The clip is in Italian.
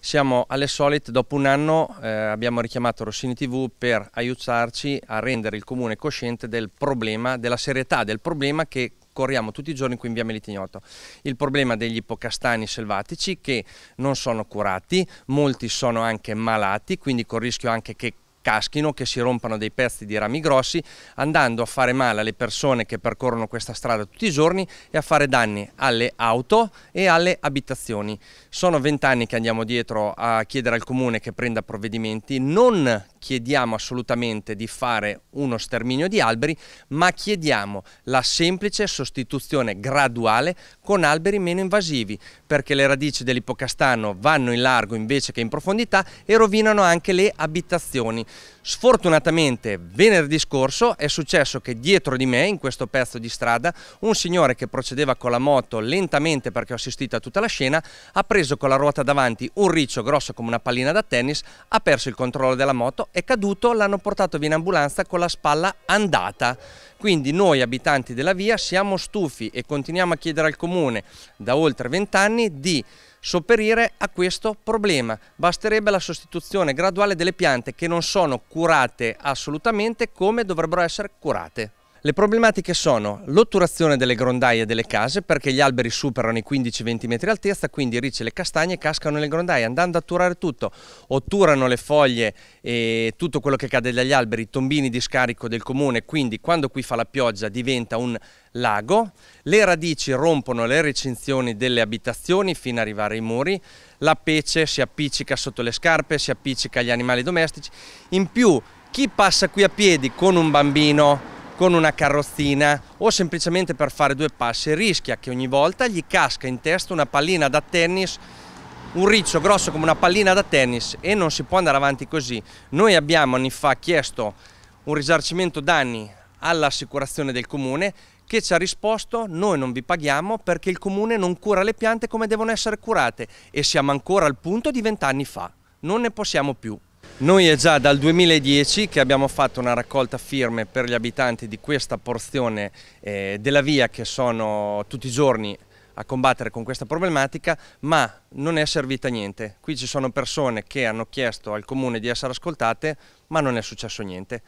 Siamo alle solite, dopo un anno eh, abbiamo richiamato Rossini TV per aiutarci a rendere il comune cosciente del problema, della serietà del problema che corriamo tutti i giorni qui in via Melitignoto. Il problema degli ipocastani selvatici che non sono curati, molti sono anche malati, quindi con il rischio anche che caschino, che si rompano dei pezzi di rami grossi, andando a fare male alle persone che percorrono questa strada tutti i giorni e a fare danni alle auto e alle abitazioni. Sono vent'anni che andiamo dietro a chiedere al comune che prenda provvedimenti, non chiediamo assolutamente di fare uno sterminio di alberi, ma chiediamo la semplice sostituzione graduale con alberi meno invasivi, perché le radici dell'ipocastano vanno in largo invece che in profondità e rovinano anche le abitazioni. Sfortunatamente venerdì scorso è successo che dietro di me, in questo pezzo di strada, un signore che procedeva con la moto lentamente perché ho assistito a tutta la scena, ha preso con la ruota davanti un riccio grosso come una pallina da tennis, ha perso il controllo della moto, è caduto, l'hanno portato via in ambulanza con la spalla andata. Quindi noi abitanti della via siamo stufi e continuiamo a chiedere al comune da oltre 20 anni di sopperire a questo problema. Basterebbe la sostituzione graduale delle piante che non sono curate assolutamente come dovrebbero essere curate. Le problematiche sono l'otturazione delle grondaie delle case perché gli alberi superano i 15-20 metri altezza, quindi ricce le castagne cascano nelle grondaie andando a turare tutto, otturano le foglie e tutto quello che cade dagli alberi, i tombini di scarico del comune, quindi quando qui fa la pioggia diventa un lago, le radici rompono le recinzioni delle abitazioni fino ad arrivare ai muri, la pece si appiccica sotto le scarpe, si appiccica agli animali domestici, in più chi passa qui a piedi con un bambino con una carrozzina o semplicemente per fare due passi rischia che ogni volta gli casca in testa una pallina da tennis un riccio grosso come una pallina da tennis e non si può andare avanti così. Noi abbiamo anni fa chiesto un risarcimento danni all'assicurazione del comune che ci ha risposto noi non vi paghiamo perché il comune non cura le piante come devono essere curate e siamo ancora al punto di vent'anni fa, non ne possiamo più. Noi è già dal 2010 che abbiamo fatto una raccolta firme per gli abitanti di questa porzione eh, della via che sono tutti i giorni a combattere con questa problematica, ma non è servita niente. Qui ci sono persone che hanno chiesto al comune di essere ascoltate, ma non è successo niente.